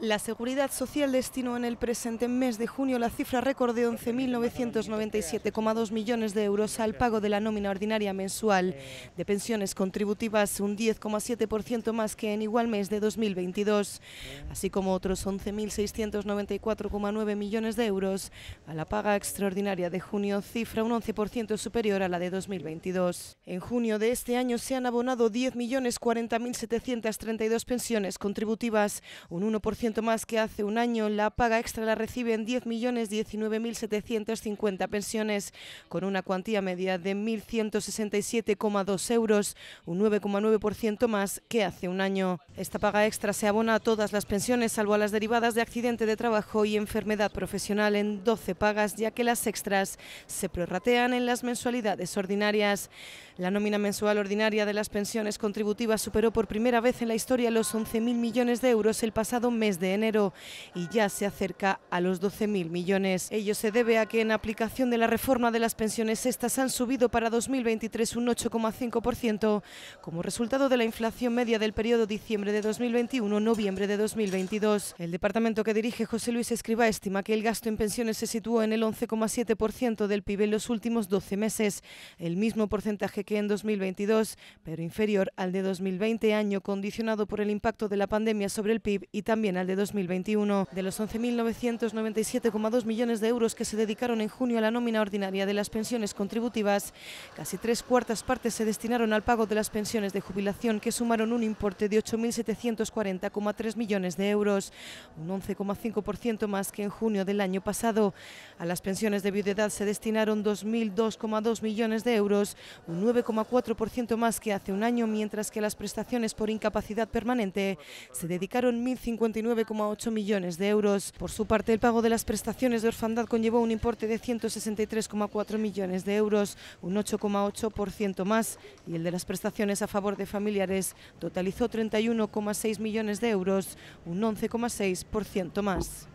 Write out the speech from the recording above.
La Seguridad Social destinó en el presente mes de junio la cifra récord de 11.997,2 millones de euros al pago de la nómina ordinaria mensual de pensiones contributivas, un 10,7% más que en igual mes de 2022, así como otros 11.694,9 millones de euros a la paga extraordinaria de junio, cifra un 11% superior a la de 2022. En junio de este año se han abonado 10.040.732 pensiones contributivas, un 1% más que hace un año. La paga extra la reciben 10.019.750 pensiones, con una cuantía media de 1.167,2 euros, un 9,9% más que hace un año. Esta paga extra se abona a todas las pensiones, salvo a las derivadas de accidente de trabajo y enfermedad profesional en 12 pagas, ya que las extras se prorratean en las mensualidades ordinarias. La nómina mensual ordinaria de las pensiones contributivas superó por primera vez en la historia los 11.000 millones de euros el pasado mes de enero y ya se acerca a los 12.000 millones. Ello se debe a que en aplicación de la reforma de las pensiones estas han subido para 2023 un 8,5% como resultado de la inflación media del periodo diciembre de 2021-noviembre de 2022. El departamento que dirige José Luis Escriba estima que el gasto en pensiones se situó en el 11,7% del PIB en los últimos 12 meses, el mismo porcentaje que en 2022, pero inferior al de 2020, año condicionado por el impacto de la pandemia sobre el PIB y también al de 2021. De los 11.997,2 millones de euros que se dedicaron en junio a la nómina ordinaria de las pensiones contributivas, casi tres cuartas partes se destinaron al pago de las pensiones de jubilación, que sumaron un importe de 8.740,3 millones de euros, un 11,5% más que en junio del año pasado. A las pensiones de viudedad se destinaron 2.002,2 millones de euros, un 9,4% más que hace un año, mientras que las prestaciones por incapacidad permanente se dedicaron 1.059 9,8 millones de euros. Por su parte, el pago de las prestaciones de orfandad conllevó un importe de 163,4 millones de euros, un 8,8% más, y el de las prestaciones a favor de familiares totalizó 31,6 millones de euros, un 11,6% más.